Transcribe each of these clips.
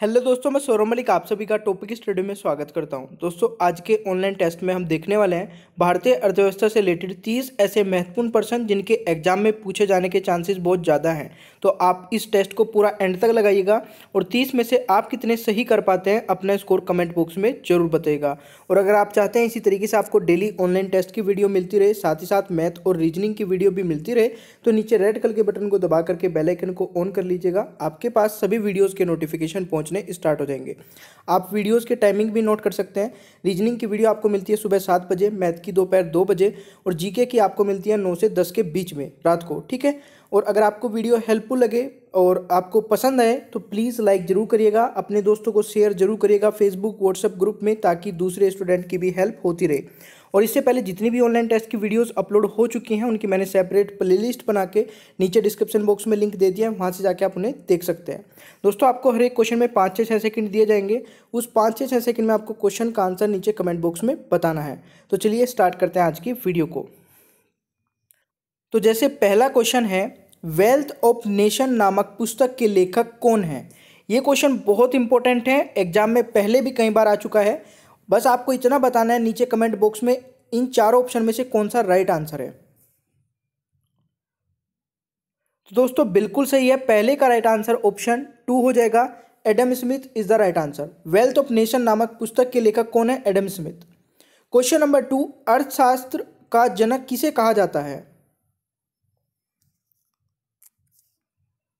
hello दोस्तों मैं सौरभ मलिक आप सभी का टॉपिक स्टडी में स्वागत करता हूं दोस्तों आज के ऑनलाइन टेस्ट में हम देखने वाले हैं भारतीय अर्थव्यवस्था से रिलेटेड तीस ऐसे महत्वपूर्ण प्रश्न जिनके एग्जाम में पूछे जाने के चांसेस बहुत ज़्यादा हैं तो आप इस टेस्ट को पूरा एंड तक लगाइएगा और तीस में से आप कितने सही कर पाते हैं अपना स्कोर कमेंट बॉक्स में जरूर बताइएगा और अगर आप चाहते हैं इसी तरीके से आपको डेली ऑनलाइन टेस्ट की वीडियो मिलती रहे साथ ही साथ मैथ और रीजनिंग की वीडियो भी मिलती रहे तो नीचे रेड कलर के बटन को दबा करके बेलाइकन को ऑन कर लीजिएगा आपके पास सभी वीडियोज़ के नोटिफिकेशन पहुँच पहुंचने स्टार्ट हो जाएंगे आप वीडियोस के टाइमिंग भी नोट कर सकते हैं रीजनिंग की वीडियो आपको मिलती है सुबह सात बजे मैथ की दोपहर दो बजे और जीके की आपको मिलती है नौ से दस के बीच में रात को ठीक है और अगर आपको वीडियो हेल्पफुल लगे और आपको पसंद आए तो प्लीज़ लाइक ज़रूर करिएगा अपने दोस्तों को शेयर ज़रूर करिएगा फेसबुक व्हाट्सएप ग्रुप में ताकि दूसरे स्टूडेंट की भी हेल्प होती रहे और इससे पहले जितनी भी ऑनलाइन टेस्ट की वीडियोस अपलोड हो चुकी हैं उनकी मैंने सेपरेट प्लेलिस्ट बना के नीचे डिस्क्रिप्शन बॉक्स में लिंक दे दिया है वहाँ से जाके आप उन्हें देख सकते हैं दोस्तों आपको हर एक क्वेश्चन में पाँच छः छः सेकंड दिए जाएंगे उस पाँच छः छः सेकंड में आपको क्वेश्चन का आंसर नीचे कमेंट बॉक्स में बताना है तो चलिए स्टार्ट करते हैं आज की वीडियो को तो जैसे पहला क्वेश्चन है वेल्थ ऑफ नेशन नामक पुस्तक के लेखक कौन है ये क्वेश्चन बहुत इंपॉर्टेंट है एग्जाम में पहले भी कई बार आ चुका है बस आपको इतना बताना है नीचे कमेंट बॉक्स में इन चारों ऑप्शन में से कौन सा राइट आंसर है तो दोस्तों बिल्कुल सही है पहले का राइट आंसर ऑप्शन टू हो जाएगा Adam Smith is the right answer wealth of nation नामक पुस्तक के लेखक कौन है Adam Smith question number two अर्थशास्त्र का जनक किसे कहा जाता है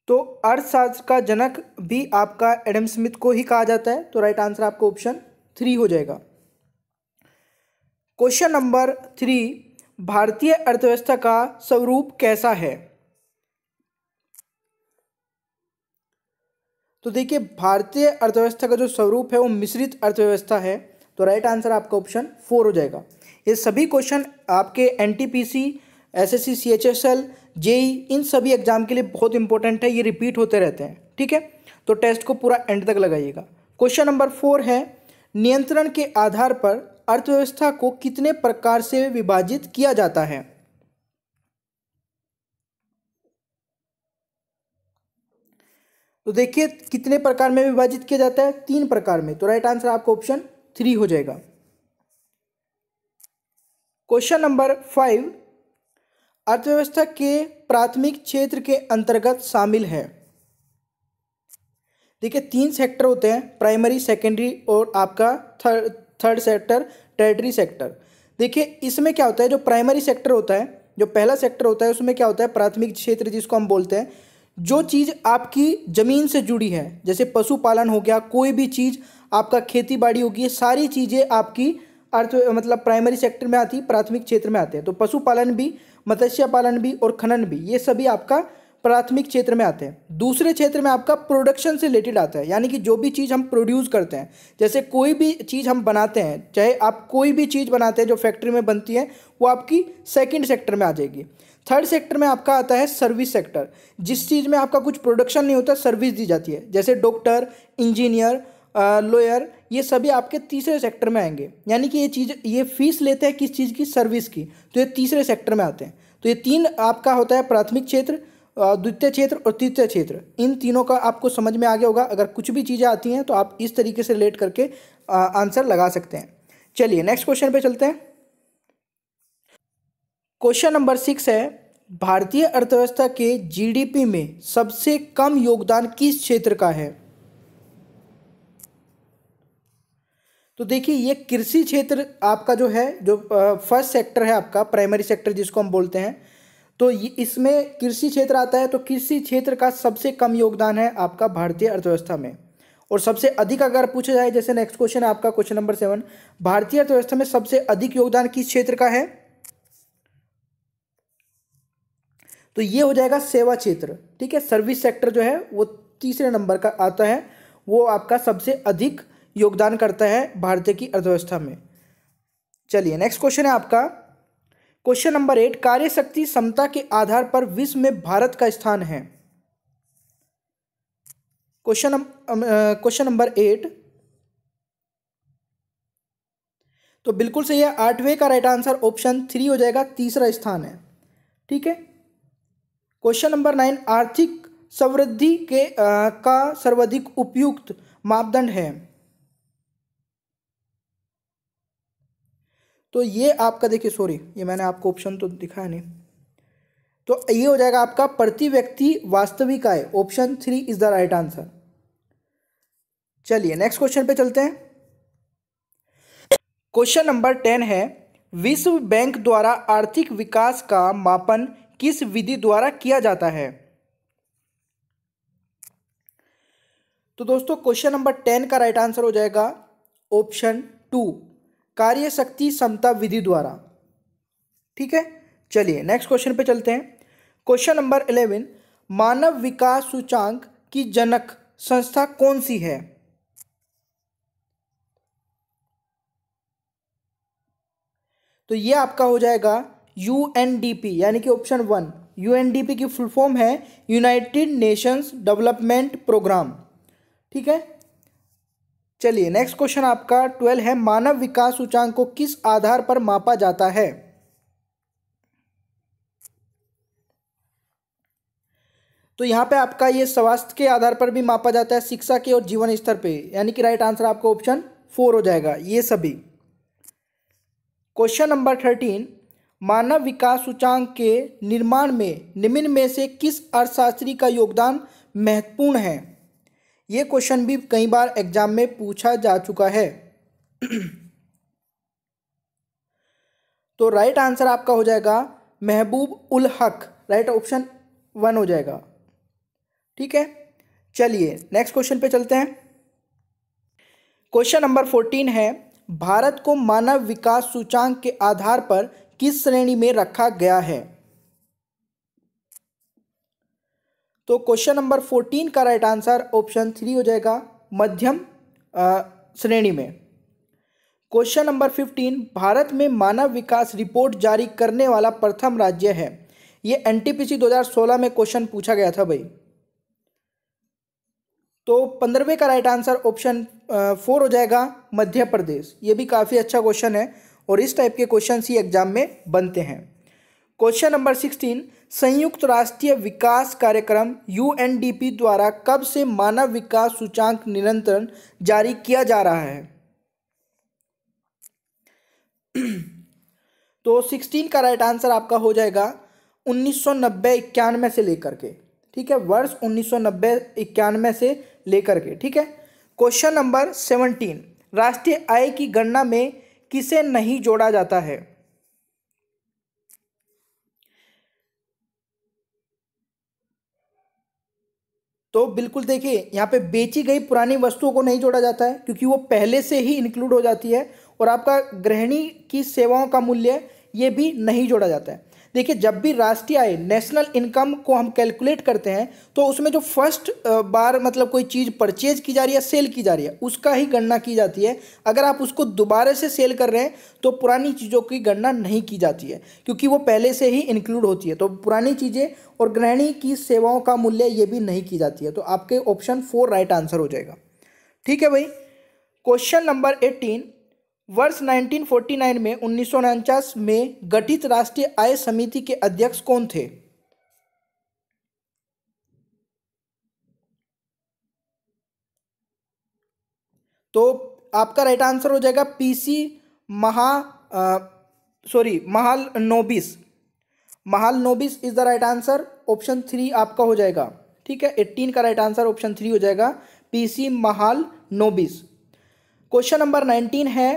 तो अर्थशास्त्र का जनक भी आपका एडम स्मिथ को ही कहा जाता है तो राइट आंसर आपका ऑप्शन थ्री हो जाएगा क्वेश्चन नंबर थ्री भारतीय अर्थव्यवस्था का स्वरूप कैसा है तो देखिए भारतीय अर्थव्यवस्था का जो स्वरूप है वो मिश्रित अर्थव्यवस्था है तो राइट आंसर आपका ऑप्शन फोर हो जाएगा ये सभी क्वेश्चन आपके N T P C S S C C H S L JE इन सभी एग्जाम के लिए बहुत इंपॉर्टेंट है ये रिपीट होते रहते हैं ठीक है तो टेस्ट को पूरा एंड तक लगाइएगा क्वेश्चन नंबर फोर है नियंत्रण के आधार पर अर्थव्यवस्था को कितने प्रकार से विभाजित किया जाता है तो देखिए कितने प्रकार में विभाजित किया जाता है तीन प्रकार में तो राइट आंसर आपका ऑप्शन थ्री हो जाएगा क्वेश्चन नंबर फाइव अर्थव्यवस्था के प्राथमिक क्षेत्र के अंतर्गत शामिल है देखिए तीन सेक्टर होते हैं प्राइमरी सेकेंडरी और आपका third third sector territory sector देखिए इसमें क्या होता है जो प्राइमरी सेक्टर होता है जो पहला सेक्टर होता है उसमें क्या होता है प्राथमिक क्षेत्र जिसको हम बोलते हैं जो चीज़ आपकी ज़मीन से जुड़ी है जैसे पशुपालन हो गया कोई भी चीज़ आपका खेती बाड़ी होगी ये सारी चीज़ें आपकी अर्थ मतलब प्राइमरी सेक्टर में आती प्राथमिक क्षेत्र में आते हैं तो पशुपालन भी मत्स्य पालन भी और खनन भी ये सभी आपका प्राथमिक क्षेत्र में आते हैं दूसरे क्षेत्र में आपका प्रोडक्शन से रिलेटेड आता है यानी कि जो भी चीज़ हम प्रोड्यूस करते हैं जैसे कोई भी चीज़ हम बनाते हैं चाहे आप कोई भी चीज़ बनाते हैं जो फैक्ट्री में बनती है वो आपकी सेकेंड सेक्टर में आ जाएगी थर्ड सेक्टर में आपका आता है सर्विस सेक्टर जिस चीज़ में आपका कुछ प्रोडक्शन नहीं होता सर्विस दी जाती है जैसे डॉक्टर इंजीनियर लॉयर ये सभी आपके तीसरे सेक्टर में आएंगे यानी कि ये चीज़ ये फीस लेते हैं किस चीज़ की सर्विस की तो ये तीसरे सेक्टर में आते हैं तो ये तीन आपका होता है प्राथमिक क्षेत्र द्वितीय क्षेत्र और तृतीय क्षेत्र इन तीनों का आपको समझ में आ गया होगा अगर कुछ भी चीज़ें आती हैं तो आप इस तरीके से रिलेट करके आंसर लगा सकते हैं चलिए नेक्स्ट क्वेश्चन पे चलते हैं क्वेश्चन नंबर सिक्स है भारतीय अर्थव्यवस्था के जीडीपी में सबसे कम योगदान किस क्षेत्र का है तो देखिए ये कृषि क्षेत्र आपका जो है जो फर्स्ट सेक्टर है आपका प्राइमरी सेक्टर जिसको हम बोलते हैं तो इसमें कृषि क्षेत्र आता है तो कृषि क्षेत्र का सबसे कम योगदान है आपका भारतीय अर्थव्यवस्था में और सबसे अधिक अगर पूछा जाए जैसे नेक्स्ट क्वेश्चन है आपका क्वेश्चन नंबर सेवन भारतीय अर्थव्यवस्था में सबसे अधिक योगदान किस क्षेत्र का है तो ये हो जाएगा सेवा क्षेत्र ठीक है सर्विस सेक्टर जो है वो तीसरे नंबर का आता है वो आपका सबसे अधिक योगदान करता है भारतीय की अर्थव्यवस्था में चलिए नेक्स्ट क्वेश्चन है आपका क्वेश्चन नंबर एट कार्यशक्ति समता के आधार पर विश्व में भारत का स्थान है क्वेश्चन क्वेश्चन नंबर एट तो बिल्कुल सही है आठवें का राइट आंसर ऑप्शन थ्री हो जाएगा तीसरा स्थान है ठीक है क्वेश्चन नंबर नाइन आर्थिक समृद्धि के आ, का सर्वाधिक उपयुक्त मापदंड है तो ये आपका देखिए सॉरी ये मैंने आपको ऑप्शन तो दिखाया नहीं तो ये हो जाएगा आपका प्रति व्यक्ति वास्तविक आय option three is the right answer चलिए नेक्स्ट क्वेश्चन पे चलते हैं क्वेश्चन नंबर टेन है विश्व बैंक द्वारा आर्थिक विकास का मापन किस विधि द्वारा किया जाता है तो दोस्तों क्वेश्चन नंबर टेन का राइट आंसर हो जाएगा ऑप्शन टू कार्य शक्ति समता विधि द्वारा ठीक है चलिए नेक्स्ट क्वेश्चन पे चलते हैं क्वेश्चन नंबर इलेवन मानव विकास सूचांक की जनक संस्था कौन सी है तो ये आपका हो जाएगा यू यानी कि ऑप्शन वन यू की फुल फॉर्म है यूनाइटेड नेशंस डेवलपमेंट प्रोग्राम ठीक है चलिए नेक्स्ट क्वेश्चन आपका ट्वेल्व है मानव विकास सूचांक को किस आधार पर मापा जाता है तो यहां पे आपका ये स्वास्थ्य के आधार पर भी मापा जाता है शिक्षा के और जीवन स्तर पे यानी कि राइट आंसर आपका ऑप्शन फोर हो जाएगा ये सभी क्वेश्चन नंबर थर्टीन मानव विकास सूचांक के निर्माण में निम्न में से किस अर्थशास्त्री का योगदान महत्वपूर्ण है ये क्वेश्चन भी कई बार एग्जाम में पूछा जा चुका है तो राइट आंसर आपका हो जाएगा महबूब उल हक राइट ऑप्शन वन हो जाएगा ठीक है चलिए नेक्स्ट क्वेश्चन पे चलते हैं क्वेश्चन नंबर फोर्टीन है भारत को मानव विकास सूचांक के आधार पर किस श्रेणी में रखा गया है तो क्वेश्चन नंबर फोर्टीन का राइट आंसर ऑप्शन थ्री हो जाएगा मध्यम श्रेणी में क्वेश्चन नंबर फिफ्टीन भारत में मानव विकास रिपोर्ट जारी करने वाला प्रथम राज्य है ये एनटीपीसी 2016 में क्वेश्चन पूछा गया था भाई तो पंद्रहवें का राइट आंसर ऑप्शन फोर हो जाएगा मध्य प्रदेश ये भी काफ़ी अच्छा क्वेश्चन है और इस टाइप के क्वेश्चन ही एग्जाम में बनते हैं क्वेश्चन नंबर सिक्सटीन संयुक्त राष्ट्रीय विकास कार्यक्रम यूएनडीपी द्वारा कब से मानव विकास सूचांक निरंतरण जारी किया जा रहा है तो 16 का राइट आंसर आपका हो जाएगा उन्नीस सौ से लेकर के ठीक है वर्ष उन्नीस सौ से लेकर के ठीक है क्वेश्चन नंबर सेवनटीन राष्ट्रीय आय की गणना में किसे नहीं जोड़ा जाता है तो बिल्कुल देखिए यहाँ पे बेची गई पुरानी वस्तुओं को नहीं जोड़ा जाता है क्योंकि वो पहले से ही इंक्लूड हो जाती है और आपका गृहिणी की सेवाओं का मूल्य ये भी नहीं जोड़ा जाता है देखिए जब भी राष्ट्रीय आय नेशनल इनकम को हम कैलकुलेट करते हैं तो उसमें जो फर्स्ट बार मतलब कोई चीज़ परचेज की जा रही है सेल की जा रही है उसका ही गणना की जाती है अगर आप उसको दोबारा से सेल कर रहे हैं तो पुरानी चीज़ों की गणना नहीं की जाती है क्योंकि वो पहले से ही इंक्लूड होती है तो पुरानी चीज़ें और गृहणी की सेवाओं का मूल्य ये भी नहीं की जाती है तो आपके ऑप्शन फोर राइट आंसर हो जाएगा ठीक है भाई क्वेश्चन नंबर एटीन वर्ष 1949 में उन्नीस में गठित राष्ट्रीय आय समिति के अध्यक्ष कौन थे तो आपका राइट आंसर हो जाएगा पीसी महा sorry Mahalanobis Mahalanobis is the right answer option three आपका हो जाएगा ठीक है एट्टीन का राइट आंसर ऑप्शन थ्री हो जाएगा PC Mahalanobis question number nineteen है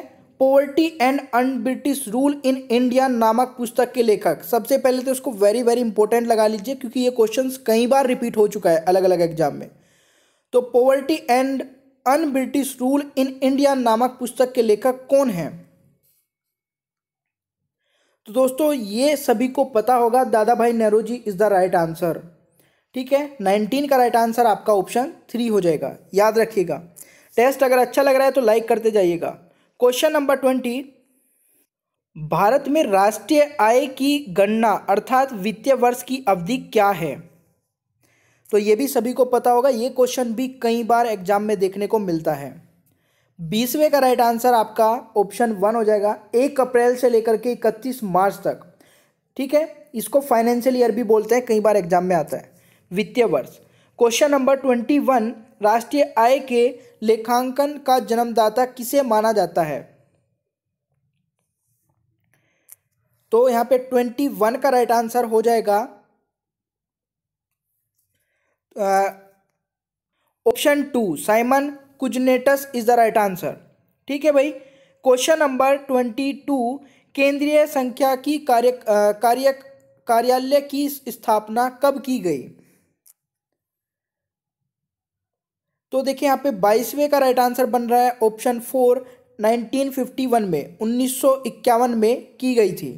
poverty and unBritish rule in India नामक पुस्तक के लेखक सबसे पहले तो इसको वेरी वेरी इंपॉर्टेंट लगा लीजिए क्योंकि ये क्वेश्चन कई बार रिपीट हो चुका है अलग अलग एग्जाम में तो poverty and unBritish rule in India नामक पुस्तक के लेखक कौन है तो दोस्तों ये सभी को पता होगा Dadabhai Nehru ji is the right answer ठीक है नाइनटीन का राइट आंसर आपका ऑप्शन थ्री हो जाएगा याद रखिएगा टेस्ट अगर अच्छा लग रहा है तो लाइक करते जाइएगा क्वेश्चन नंबर ट्वेंटी भारत में राष्ट्रीय आय की गणना अर्थात वित्तीय वर्ष की अवधि क्या है तो ये भी सभी को पता होगा ये क्वेश्चन भी कई बार एग्जाम में देखने को मिलता है बीसवें का राइट आंसर आपका ऑप्शन वन हो जाएगा एक अप्रैल से लेकर के इकतीस मार्च तक ठीक है इसको फाइनेंशियल ईयर भी बोलते हैं कई बार एग्जाम में आता है वित्तीय वर्ष क्वेश्चन नंबर ट्वेंटी वन राष्ट्रीय आय के लेखांकन का जन्मदाता किसे माना जाता है तो यहां पे ट्वेंटी वन का राइट आंसर हो जाएगा option two Simon Kuznets is the right answer ठीक है भाई क्वेश्चन नंबर ट्वेंटी टू केंद्रीय संख्या की कार्य कार्य कार्यालय की स्थापना कब की गई तो देखिए यहाँ पे बाईसवें का राइट आंसर बन रहा है ऑप्शन फोर 1951 में 1951 में की गई थी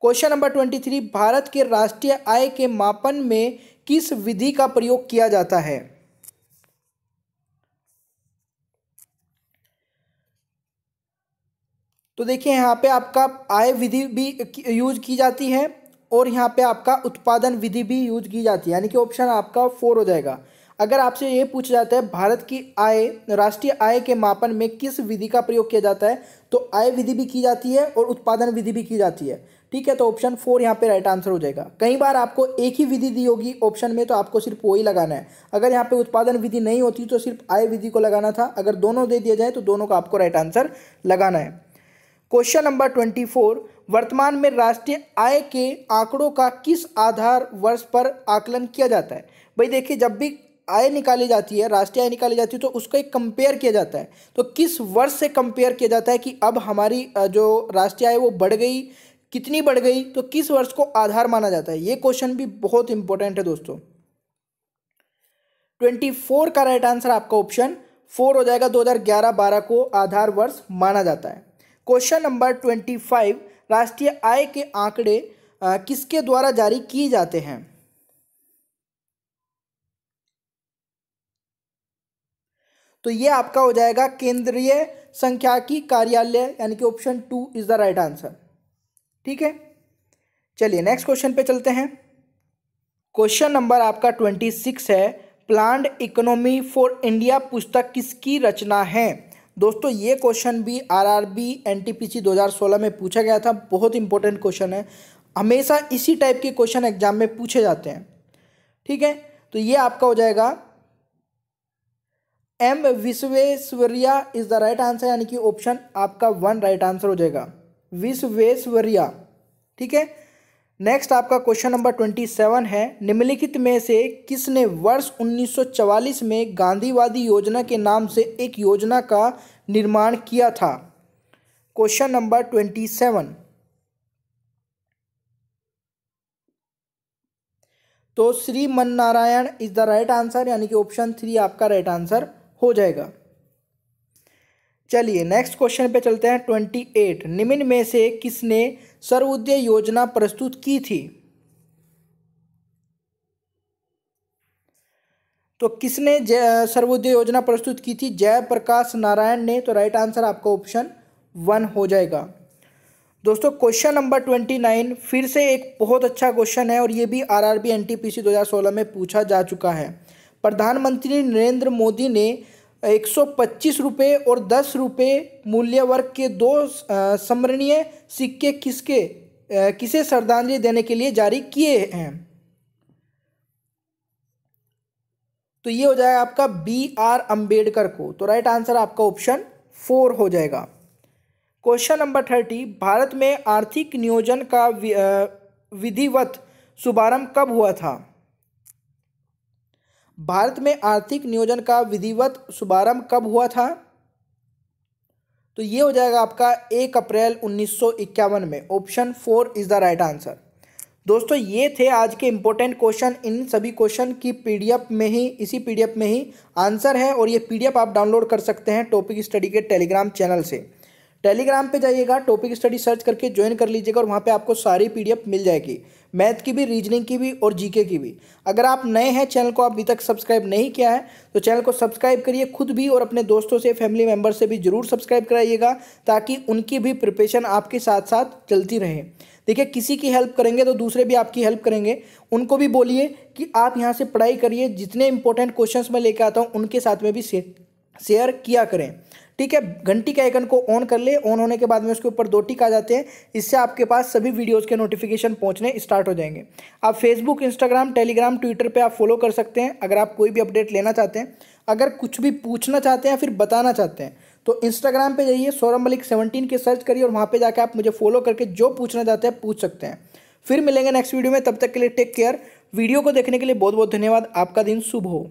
question number twenty three Bharat के राष्ट्रीय आय के मापन में किस विधि का प्रयोग किया जाता है तो देखिए यहाँ पे आपका आय विधि भी यूज की जाती है और यहाँ पे आपका उत्पादन विधि भी यूज की जाती है यानी कि ऑप्शन आपका फोर हो जाएगा अगर आपसे ये पूछा जाता है भारत की आय राष्ट्रीय आय के मापन में किस विधि का प्रयोग किया जाता है तो आय विधि भी की जाती है और उत्पादन विधि भी की जाती है ठीक है तो ऑप्शन फोर यहाँ पे राइट आंसर हो जाएगा कई बार आपको एक ही विधि दी होगी ऑप्शन में तो आपको सिर्फ वो ही लगाना है अगर यहाँ पे उत्पादन विधि नहीं होती तो सिर्फ आय विधि को लगाना था अगर दोनों दे दिया जाए तो दोनों का आपको राइट आंसर लगाना है क्वेश्चन नंबर ट्वेंटी फोर वर्तमान में राष्ट्रीय आय के आंकड़ों का किस आधार वर्ष पर आकलन किया जाता है भाई देखिए जब भी आय निकाली जाती है राष्ट्रीय आय निकाली जाती है तो उसको एक कंपेयर किया जाता है तो किस वर्ष से कंपेयर किया जाता है कि अब हमारी जो राष्ट्रीय आय वो बढ़ गई कितनी बढ़ गई तो किस वर्ष को आधार माना जाता है ये क्वेश्चन भी बहुत इंपॉर्टेंट है दोस्तों ट्वेंटी फोर का राइट आंसर आपका ऑप्शन फोर हो जाएगा दो हज़ार ग्यारह बारह को आधार वर्ष माना जाता है क्वेश्चन नंबर ट्वेंटी फाइव राष्ट्रीय आय के आंकड़े किसके द्वारा जारी किए जाते हैं तो ये आपका हो जाएगा केंद्रीय संख्याकी कार्यालय यानी कि option two is the right answer ठीक है चलिए नेक्स्ट क्वेश्चन पे चलते हैं क्वेश्चन नंबर आपका ट्वेंटी सिक्स है प्लांड इकोनॉमी फॉर इंडिया पुस्तक किसकी रचना है दोस्तों ये क्वेश्चन भी आरआरबी एनटीपीसी 2016 में पूछा गया था बहुत इंपॉर्टेंट क्वेश्चन है हमेशा इसी टाइप के क्वेश्चन एग्जाम में पूछे जाते हैं ठीक है तो ये आपका हो जाएगा M Visvesvaraya is the right answer यानी कि ऑप्शन आपका वन राइट आंसर हो जाएगा विश्वेश्वरिया ठीक है नेक्स्ट आपका क्वेश्चन नंबर ट्वेंटी सेवन है निम्नलिखित में से किसने वर्ष उन्नीस सौ चवालीस में गांधीवादी योजना के नाम से एक योजना का निर्माण किया था क्वेश्चन नंबर ट्वेंटी सेवन तो Shriman Narayan is the right answer यानी कि ऑप्शन थ्री आपका राइट आंसर हो जाएगा चलिए नेक्स्ट क्वेश्चन पे चलते हैं ट्वेंटी एट निम्न में से किसने सर्वोदय योजना प्रस्तुत की थी तो किसने सर्वोदय योजना प्रस्तुत की थी जयप्रकाश नारायण ने तो राइट आंसर आपका ऑप्शन वन हो जाएगा दोस्तों क्वेश्चन नंबर ट्वेंटी नाइन फिर से एक बहुत अच्छा क्वेश्चन है और ये भी आरआरबी एनटीपीसी 2016 में पूछा जा चुका है प्रधानमंत्री नरेंद्र मोदी ने एक सौ पच्चीस रुपये और दस रुपये मूल्य वर्ग के दो स्मरणीय सिक्के किसके किसे श्रद्धांजलि देने के लिए जारी किए हैं तो ये हो जाएगा आपका बी आर अंबेडकर को तो राइट आंसर आपका ऑप्शन फोर हो जाएगा क्वेश्चन नंबर थर्टी भारत में आर्थिक नियोजन का विधिवत शुभारंभ कब हुआ था भारत में आर्थिक नियोजन का विधिवत शुभारंभ कब हुआ था तो ये हो जाएगा आपका एक अप्रैल उन्नीस में option four is the right answer दोस्तों ये थे आज के इम्पोर्टेंट क्वेश्चन इन सभी क्वेश्चन की पीडीएफ में ही इसी पीडीएफ में ही आंसर है और ये पीडीएफ आप डाउनलोड कर सकते हैं टॉपिक स्टडी के टेलीग्राम चैनल से टेलीग्राम पे जाइएगा टॉपिक स्टडी सर्च करके ज्वाइन कर लीजिएगा और वहाँ पे आपको सारी पीडीएफ मिल जाएगी मैथ की भी रीजनिंग की भी और जीके की भी अगर आप नए हैं चैनल को अभी तक सब्सक्राइब नहीं किया है तो चैनल को सब्सक्राइब करिए खुद भी और अपने दोस्तों से फैमिली मेम्बर से भी ज़रूर सब्सक्राइब कराइएगा ताकि उनकी भी प्रिपरेशन आपके साथ साथ चलती रहे देखिए किसी की हेल्प करेंगे तो दूसरे भी आपकी हेल्प करेंगे उनको भी बोलिए कि आप यहाँ से पढ़ाई करिए जितने इंपॉर्टेंट क्वेश्चंस मैं लेकर आता हूँ उनके साथ में भी शेयर किया करें ठीक है घंटी के आइकन को ऑन कर ले ऑन होने के बाद में उसके ऊपर दो टिक आ जाते हैं इससे आपके पास सभी वीडियोज़ के नोटिफिकेशन पहुँचने स्टार्ट हो जाएंगे आप फेसबुक इंस्टाग्राम टेलीग्राम ट्विटर पर आप फॉलो कर सकते हैं अगर आप कोई भी अपडेट लेना चाहते हैं अगर कुछ भी पूछना चाहते हैं फिर बताना चाहते हैं तो इंस्टाग्राम पर जाइए सौरभ मलिक सेवनटीन के सर्च करिए और वहाँ पर जाके आप मुझे फॉलो करके जो पूछना चाहते हैं पूछ सकते हैं फिर मिलेंगे नेक्स्ट वीडियो में तब तक के लिए टेक केयर वीडियो को देखने के लिए बहुत बहुत धन्यवाद आपका दिन शुभ हो